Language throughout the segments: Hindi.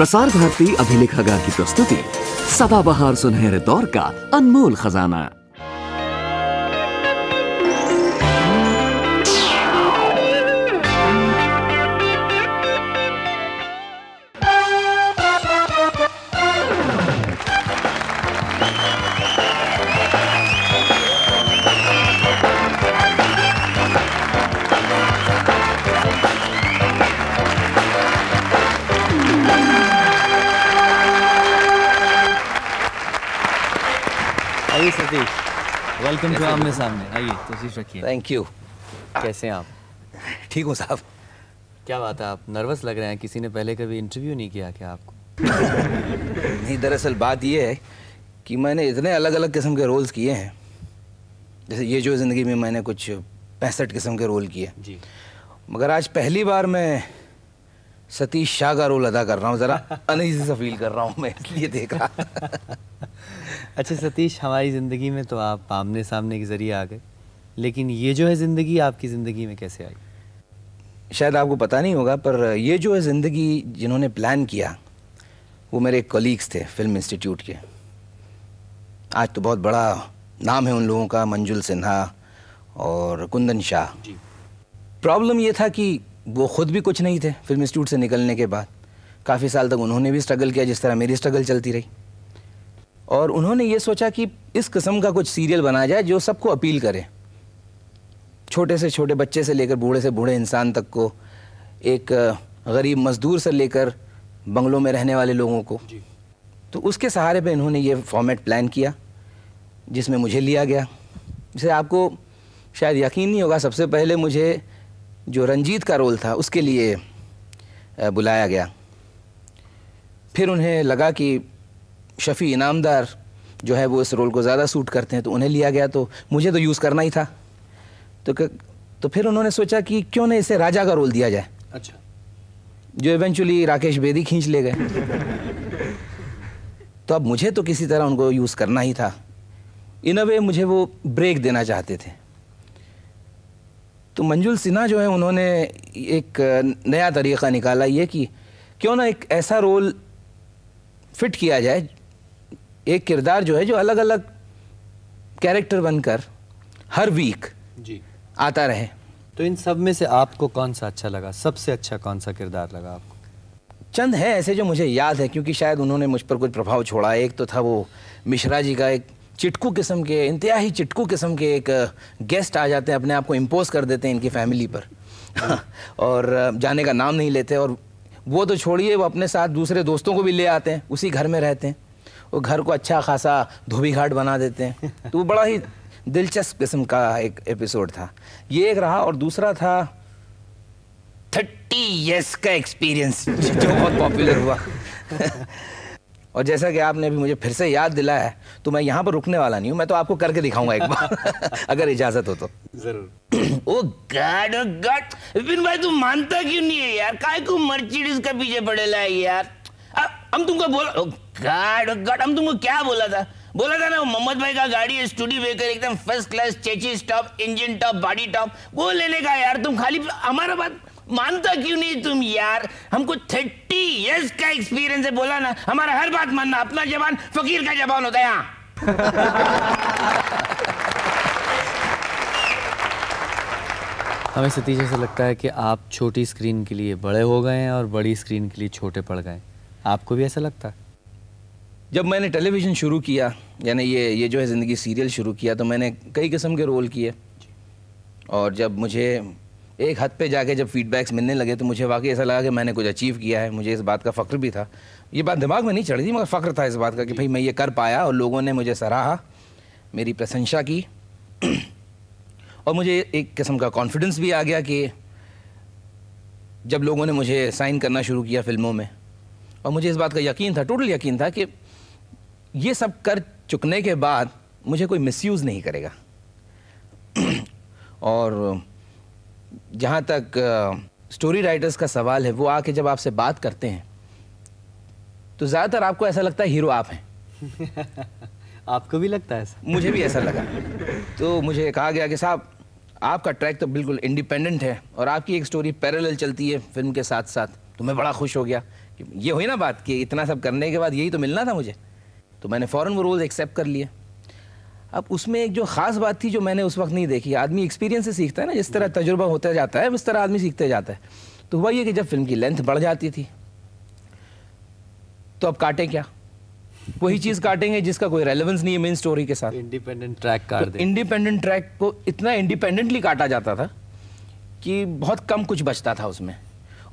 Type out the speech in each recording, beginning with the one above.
प्रसार भारती अभिलेखागार की प्रस्तुति सदाबहार सुनहरे दौर का अनमोल खजाना वेलकम टू आमने सामने आइए तशीफ रखिए थैंक यू कैसे हैं आप ठीक हो साहब क्या बात है आप नर्वस लग रहे हैं किसी ने पहले कभी इंटरव्यू नहीं किया क्या आपको नहीं दरअसल बात यह है कि मैंने इतने अलग अलग किस्म के रोल्स किए हैं जैसे ये जो ज़िंदगी में मैंने कुछ पैंसठ किस्म के रोल किए जी मगर आज पहली बार मैं सतीश शाह का रोल अदा कर रहा हूँ ज़रा अनिजी से फील कर रहा हूँ मैं इसलिए देख रहा अच्छा सतीश हमारी ज़िंदगी में तो आप आमने सामने के ज़रिए आ गए लेकिन ये जो है ज़िंदगी आपकी ज़िंदगी में कैसे आई शायद आपको पता नहीं होगा पर ये जो है ज़िंदगी जिन्होंने प्लान किया वो मेरे कलीग्स थे फिल्म इंस्टीट्यूट के आज तो बहुत बड़ा नाम है उन लोगों का मंजुल सिन्हा और कुंदन शाह प्रॉब्लम ये था कि वो खुद भी कुछ नहीं थे फिल्म इंस्टीट्यूट से निकलने के बाद काफ़ी साल तक उन्होंने भी स्ट्रगल किया जिस तरह मेरी स्ट्रगल चलती रही और उन्होंने ये सोचा कि इस किस्म का कुछ सीरियल बनाया जाए जो सबको अपील करे छोटे से छोटे बच्चे से लेकर बूढ़े से बूढ़े इंसान तक को एक गरीब मजदूर से लेकर बंगलों में रहने वाले लोगों को तो उसके सहारे पे इन्होंने ये फॉर्मेट प्लान किया जिसमें मुझे लिया गया जिसे आपको शायद यकीन नहीं होगा सबसे पहले मुझे जो रंजीत का रोल था उसके लिए बुलाया गया फिर उन्हें लगा कि शफ़ी इनामदार जो है वो इस रोल को ज़्यादा सूट करते हैं तो उन्हें लिया गया तो मुझे तो यूज़ करना ही था तो क, तो फिर उन्होंने सोचा कि क्यों ना इसे राजा का रोल दिया जाए अच्छा जो इवेंचुअली राकेश बेदी खींच ले गए तो अब मुझे तो किसी तरह उनको यूज़ करना ही था इन अ वे मुझे वो ब्रेक देना चाहते थे तो मंजुल सिन्हा जो है उन्होंने एक नया तरीक़ा निकाला ये कि क्यों ना एक ऐसा रोल फिट किया जाए एक किरदार जो है जो अलग अलग कैरेक्टर बनकर हर वीक जी आता रहे तो इन सब में से आपको कौन सा अच्छा लगा सबसे अच्छा कौन सा किरदार लगा आपको चंद है ऐसे जो मुझे याद है क्योंकि शायद उन्होंने मुझ पर कुछ प्रभाव छोड़ा एक तो था वो मिश्रा जी का एक चिटकू किस्म के इंतहाई चिटकू किस्म के एक गेस्ट आ जाते हैं अपने आप को इम्पोज कर देते हैं इनकी फैमिली पर और जाने का नाम नहीं लेते और वो तो छोड़िए वो अपने साथ दूसरे दोस्तों को भी ले आते हैं उसी घर में रहते हैं वो घर को अच्छा खासा धोबी घाट बना देते हैं तो वो बड़ा ही दिलचस्प किस्म का एक एपिसोड था ये एक रहा और दूसरा था थर्टी ईयर्स का एक्सपीरियंस जो बहुत पॉपुलर हुआ और जैसा कि आपने भी मुझे फिर से याद दिलाया है तो मैं यहाँ पर रुकने वाला नहीं हूँ मैं तो आपको करके दिखाऊंगा एक बार अगर इजाजत हो तो जरूर oh God oh God Vipin भाई तू मानता क्यों नहीं है यार काय को मर्सिडीज का पीछे पड़ेला है यार हम तुमको बोला गॉड गाड़, हम तुमको क्या बोला था बोला था ना मोहम्मद भाई का गाड़ी है स्टूडी वेकर एकदम first class chassis stop engine top body top वो लेने का यार तुम खाली हमारा बात मानता क्यों नहीं तुम यार हमको थर्टी इयर्स का एक्सपीरियंस है बोला ना हमारा हर बात मानना अपना जवान फकीर का जवान होता है यहाँ हमें सतीश से लगता है कि आप छोटी स्क्रीन के लिए बड़े हो गए हैं और बड़ी स्क्रीन के लिए छोटे पड़ गए आपको भी ऐसा लगता जब मैंने टेलीविज़न शुरू किया यानी ये ये जो है ज़िंदगी सीरियल शुरू किया तो मैंने कई किस्म के रोल किए और जब मुझे एक हद पे जाके जब फीडबैक्स मिलने लगे तो मुझे वाकई ऐसा लगा कि मैंने कुछ अचीव किया है मुझे इस बात का फ़ख्र भी था ये बात दिमाग में नहीं चढ़ रही मगर फ़ख्र था इस बात का कि भाई मैं ये कर पाया और लोगों ने मुझे सराहा मेरी प्रशंसा की और मुझे एक किस्म का कॉन्फिडेंस भी आ गया कि जब लोगों ने मुझे साइन करना शुरू किया फिल्मों में और मुझे इस बात का यकीन था टोटल यकीन था कि ये सब कर चुकने के बाद मुझे कोई मिसयूज़ नहीं करेगा और जहाँ तक स्टोरी राइटर्स का सवाल है वो आके जब आपसे बात करते हैं तो ज़्यादातर आपको ऐसा लगता है हीरो आप हैं आपको भी लगता है ऐसा मुझे भी ऐसा लगा तो मुझे कहा गया कि साहब आपका ट्रैक तो बिल्कुल इंडिपेंडेंट है और आपकी एक स्टोरी पैरेलल चलती है फिल्म के साथ साथ तो मैं बड़ा खुश हो गया ये हुई ना बात कि इतना सब करने के बाद यही तो मिलना था मुझे तो मैंने फ़ौर वो रोल्स एक्सेप्ट कर लिए अब उसमें एक जो ख़ास बात थी जो मैंने उस वक्त नहीं देखी आदमी एक्सपीरियंस से सीखता है ना जिस तरह तजुर्बा होता जाता है उस तरह आदमी सीखते जाता है तो हुआ ये कि जब फिल्म की लेंथ बढ़ जाती थी तो अब काटें क्या वही चीज़ काटेंगे जिसका कोई रेलेवेंस नहीं है मेन स्टोरी के साथ इंडिपेंडेंट ट्रैक तो काट तो इंडिपेंडेंट ट्रैक को इतना इंडिपेंडेंटली काटा जाता था कि बहुत कम कुछ बचता था उसमें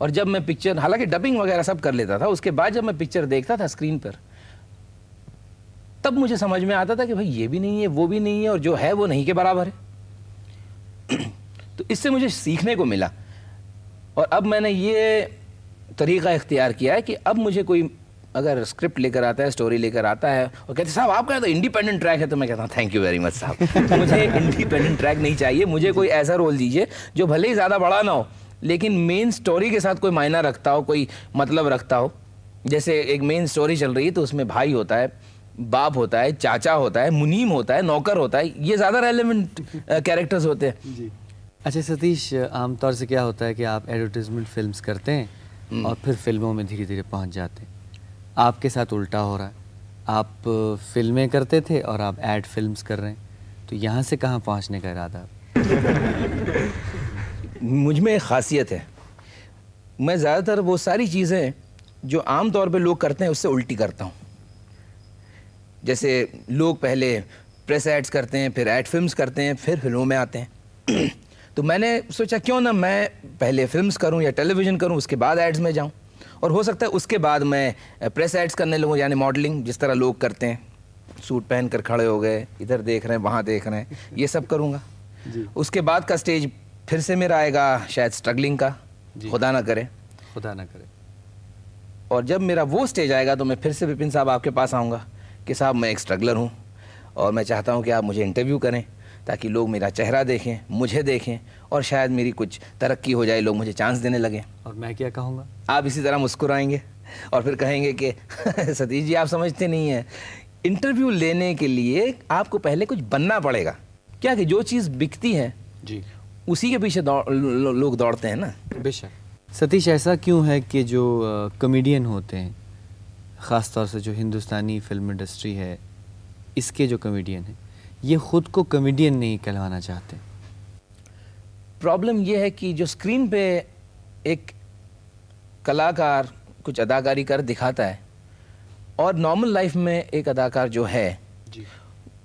और जब मैं पिक्चर हालांकि डबिंग वगैरह सब कर लेता था उसके बाद जब मैं पिक्चर देखता था स्क्रीन पर तब मुझे समझ में आता था कि भाई ये भी नहीं है वो भी नहीं है और जो है वो नहीं के बराबर है तो इससे मुझे सीखने को मिला और अब मैंने ये तरीका इख्तियार किया है कि अब मुझे कोई अगर स्क्रिप्ट लेकर आता है स्टोरी लेकर आता है और कहते साहब आपका तो इंडिपेंडेंट ट्रैक है तो मैं कहता हूँ थैंक यू वेरी मच साहब मुझे इंडिपेंडेंट ट्रैक नहीं चाहिए मुझे कोई ऐसा रोल दीजिए जो भले ही ज़्यादा बड़ा ना हो लेकिन मेन स्टोरी के साथ कोई मायना रखता हो कोई मतलब रखता हो जैसे एक मेन स्टोरी चल रही है तो उसमें भाई होता है बाप होता है चाचा होता है मुनीम होता है नौकर होता है ये ज़्यादा रेलिवेंट कैरेक्टर्स होते हैं अच्छा सतीश आमतौर से क्या होता है कि आप एडवर्टीजमेंट फिल्म करते हैं हम्म। और फिर फिल्मों में धीरे धीरे पहुँच जाते हैं आपके साथ उल्टा हो रहा है आप फिल्में करते थे और आप एड फिल्म कर रहे हैं तो यहाँ से कहाँ पहुँचने का इरादा मुझ में एक खासियत है मैं ज़्यादातर वो सारी चीज़ें जो आम तौर पे लोग करते हैं उससे उल्टी करता हूँ जैसे लोग पहले प्रेस एड्स करते हैं फिर एड फिल्म्स करते हैं फिर फिल्मों में आते हैं तो मैंने सोचा क्यों ना मैं पहले फिल्म्स करूं या टेलीविज़न करूं उसके बाद एड्स में जाऊं और हो सकता है उसके बाद मैं प्रेस एड्स करने लगूँ यानी मॉडलिंग जिस तरह लोग करते हैं सूट पहन कर खड़े हो गए इधर देख रहे हैं वहाँ देख रहे हैं ये सब करूँगा उसके बाद का स्टेज फिर से मेरा आएगा शायद स्ट्रगलिंग का खुदा ना करे खुदा ना करे और जब मेरा वो स्टेज आएगा तो मैं फिर से विपिन साहब आपके पास आऊँगा कि साहब मैं एक स्ट्रगलर हूँ और मैं चाहता हूँ कि आप मुझे इंटरव्यू करें ताकि लोग मेरा चेहरा देखें मुझे देखें और शायद मेरी कुछ तरक्की हो जाए लोग मुझे चांस देने लगें और मैं क्या कहूँगा आप इसी तरह मुस्कुराएंगे और फिर कहेंगे कि सतीश जी आप समझते नहीं हैं इंटरव्यू लेने के लिए आपको पहले कुछ बनना पड़ेगा क्या कि जो चीज़ बिकती है जी उसी के पीछे दौड़, लो, लोग दौड़ते हैं ना बेशक सतीश ऐसा क्यों है कि जो कमेडियन होते हैं ख़ास तौर से जो हिंदुस्तानी फिल्म इंडस्ट्री है इसके जो कमेडियन हैं ये ख़ुद को कमेडियन नहीं कहलवाना चाहते प्रॉब्लम यह है कि जो स्क्रीन पे एक कलाकार कुछ अदाकारी कर दिखाता है और नॉर्मल लाइफ में एक अदाकार जो है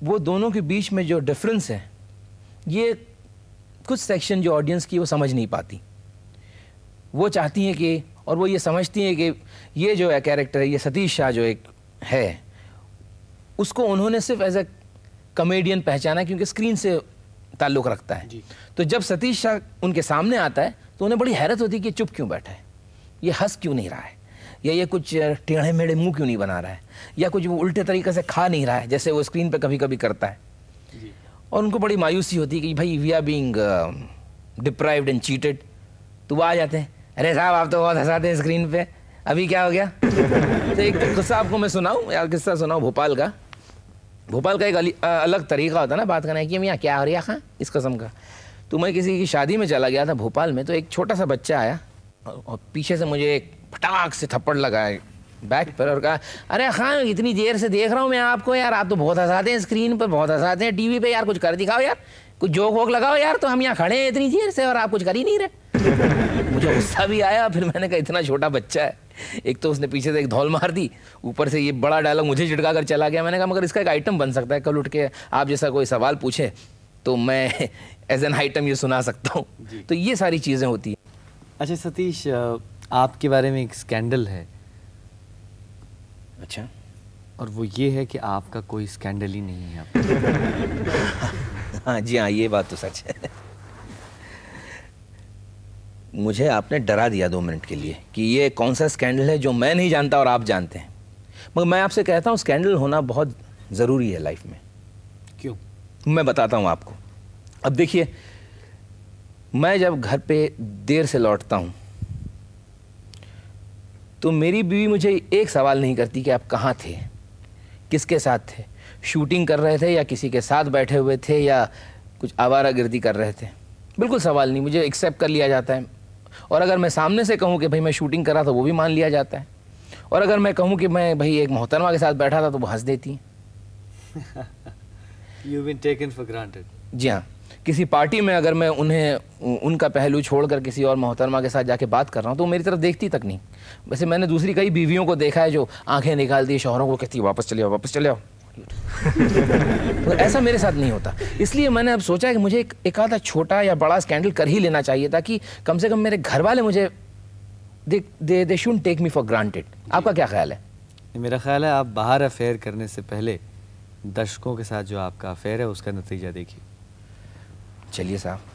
वो दोनों के बीच में जो डिफरेंस है ये कुछ सेक्शन जो ऑडियंस की वो समझ नहीं पाती वो चाहती हैं कि और वो ये समझती हैं कि ये जो है कैरेक्टर है ये सतीश शाह जो एक है उसको उन्होंने सिर्फ एज अ कमेडियन पहचाना क्योंकि स्क्रीन से ताल्लुक़ रखता है तो जब सतीश शाह उनके सामने आता है तो उन्हें बड़ी हैरत होती है कि चुप क्यों बैठा है ये हंस क्यों नहीं रहा है या ये कुछ टेढ़े मेढ़े मुंह क्यों नहीं बना रहा है या कुछ वो उल्टे तरीके से खा नहीं रहा है जैसे वो स्क्रीन पर कभी कभी करता है और उनको बड़ी मायूसी होती है कि भाई we are being deprived and cheated तो वो आ जाते हैं अरे साहब आप तो बहुत हंसाते हैं स्क्रीन पे अभी क्या हो गया तो एक किस्सा आपको मैं सुनाऊँ यार किस्सा सुनाऊँ भोपाल का भोपाल का एक अली, आ, अलग तरीका होता है ना बात करने की कि यहाँ क्या हो रहा खा इस कस्म का तो मैं किसी की शादी में चला गया था भोपाल में तो एक छोटा सा बच्चा आया और पीछे से मुझे एक फटाक से थप्पड़ लगाया बैक पर और कहा अरे खान इतनी देर से देख रहा हूँ मैं आपको यार आप तो बहुत हंसाते हैं स्क्रीन पर बहुत हंसाते हैं टीवी पे यार कुछ कर दिखाओ यार कुछ जोक वोक लगाओ यार तो हम यहाँ खड़े हैं इतनी देर से और आप कुछ कर ही नहीं रहे मुझे गुस्सा भी आया फिर मैंने कहा इतना छोटा बच्चा है एक तो उसने पीछे से एक धौल मार दी ऊपर से ये बड़ा डायलॉग मुझे झिटका कर चला गया मैंने कहा मगर इसका एक आइटम बन सकता है कल उठ के आप जैसा कोई सवाल पूछे तो मैं एज एन आइटम ये सुना सकता हूँ तो ये सारी चीज़ें होती हैं अच्छा सतीश आपके बारे में एक स्कैंडल है अच्छा और वो ये है कि आपका कोई स्कैंडल ही नहीं है हाँ जी हाँ ये बात तो सच है मुझे आपने डरा दिया दो मिनट के लिए कि ये कौन सा स्कैंडल है जो मैं नहीं जानता और आप जानते हैं मगर मैं आपसे कहता हूँ स्कैंडल होना बहुत ज़रूरी है लाइफ में क्यों मैं बताता हूँ आपको अब देखिए मैं जब घर पे देर से लौटता हूँ तो मेरी बीवी मुझे एक सवाल नहीं करती कि आप कहाँ थे किसके साथ थे शूटिंग कर रहे थे या किसी के साथ बैठे हुए थे या कुछ आवारा गिरदी कर रहे थे बिल्कुल सवाल नहीं मुझे एक्सेप्ट कर लिया जाता है और अगर मैं सामने से कहूँ कि भाई मैं शूटिंग कर रहा था वो भी मान लिया जाता है और अगर मैं कहूँ कि मैं भाई एक मोहतरमा के साथ बैठा था तो वो हंस देती यू टेकन फॉर ग्रांटेड जी हाँ किसी पार्टी में अगर मैं उन्हें उनका पहलू छोड़कर किसी और मोहतरमा के साथ जाके बात कर रहा हूँ तो मेरी तरफ देखती तक नहीं वैसे मैंने दूसरी कई बीवियों को देखा है जो आंखें निकाल दी शोहरों को कहती वापस चले वापस चले आओ तो ऐसा मेरे साथ नहीं होता इसलिए मैंने अब सोचा कि मुझे एक, आधा छोटा या बड़ा स्कैंडल कर ही लेना चाहिए ताकि कम से कम मेरे घर वाले मुझे दे they should take me for granted आपका क्या ख्याल है मेरा ख्याल है आप बाहर अफेयर करने से पहले दर्शकों के साथ जो आपका अफेयर है उसका नतीजा देखिए चलिए साहब